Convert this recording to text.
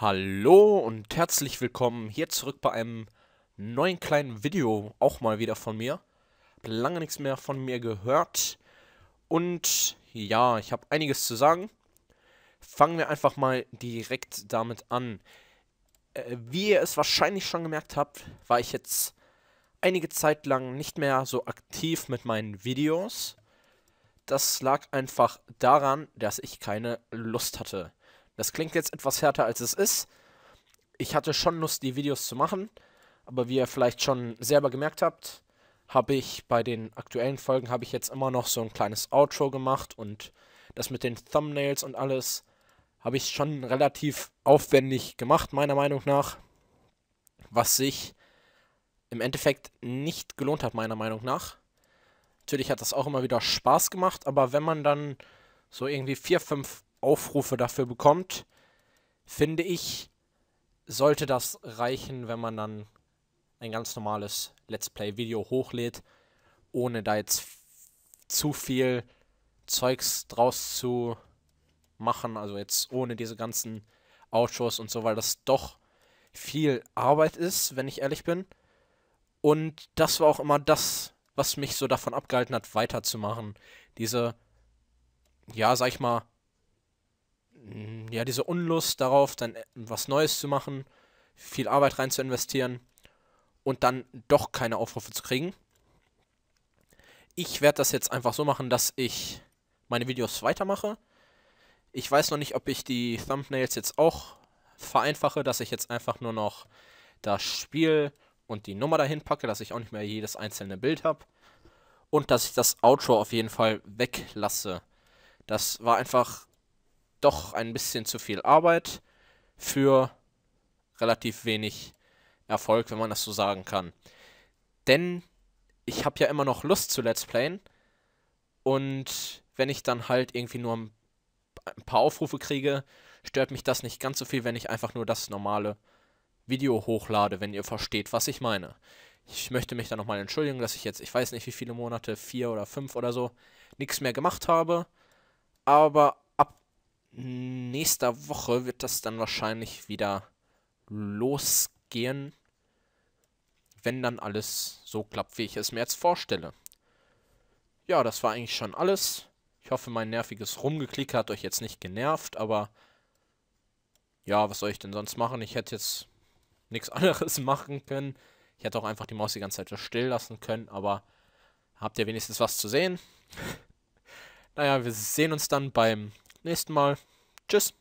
Hallo und herzlich willkommen hier zurück bei einem neuen kleinen Video, auch mal wieder von mir. lange nichts mehr von mir gehört und ja, ich habe einiges zu sagen. Fangen wir einfach mal direkt damit an. Äh, wie ihr es wahrscheinlich schon gemerkt habt, war ich jetzt einige Zeit lang nicht mehr so aktiv mit meinen Videos. Das lag einfach daran, dass ich keine Lust hatte. Das klingt jetzt etwas härter, als es ist. Ich hatte schon Lust, die Videos zu machen, aber wie ihr vielleicht schon selber gemerkt habt, habe ich bei den aktuellen Folgen habe ich jetzt immer noch so ein kleines Outro gemacht und das mit den Thumbnails und alles habe ich schon relativ aufwendig gemacht, meiner Meinung nach, was sich im Endeffekt nicht gelohnt hat, meiner Meinung nach. Natürlich hat das auch immer wieder Spaß gemacht, aber wenn man dann so irgendwie vier, fünf Aufrufe dafür bekommt, finde ich, sollte das reichen, wenn man dann ein ganz normales Let's Play-Video hochlädt, ohne da jetzt zu viel Zeugs draus zu machen. Also jetzt ohne diese ganzen Outros und so, weil das doch viel Arbeit ist, wenn ich ehrlich bin. Und das war auch immer das, was mich so davon abgehalten hat, weiterzumachen. Diese, ja, sag ich mal, Mm, ja, diese Unlust darauf, dann äh, was Neues zu machen, viel Arbeit rein zu investieren und dann doch keine Aufrufe zu kriegen. Ich werde das jetzt einfach so machen, dass ich meine Videos weitermache. Ich weiß noch nicht, ob ich die Thumbnails jetzt auch vereinfache, dass ich jetzt einfach nur noch das Spiel und die Nummer dahin packe, dass ich auch nicht mehr jedes einzelne Bild habe. Und dass ich das Outro auf jeden Fall weglasse. Das war einfach doch ein bisschen zu viel Arbeit für relativ wenig Erfolg, wenn man das so sagen kann. Denn ich habe ja immer noch Lust zu Let's Playen und wenn ich dann halt irgendwie nur ein paar Aufrufe kriege, stört mich das nicht ganz so viel, wenn ich einfach nur das normale Video hochlade, wenn ihr versteht, was ich meine. Ich möchte mich da nochmal entschuldigen, dass ich jetzt, ich weiß nicht wie viele Monate, vier oder fünf oder so, nichts mehr gemacht habe. Aber nächster Woche wird das dann wahrscheinlich wieder losgehen, wenn dann alles so klappt, wie ich es mir jetzt vorstelle. Ja, das war eigentlich schon alles. Ich hoffe, mein nerviges Rumgeklick hat euch jetzt nicht genervt, aber ja, was soll ich denn sonst machen? Ich hätte jetzt nichts anderes machen können. Ich hätte auch einfach die Maus die ganze Zeit still lassen können, aber habt ihr wenigstens was zu sehen? naja, wir sehen uns dann beim nächsten Mal. Tschüss.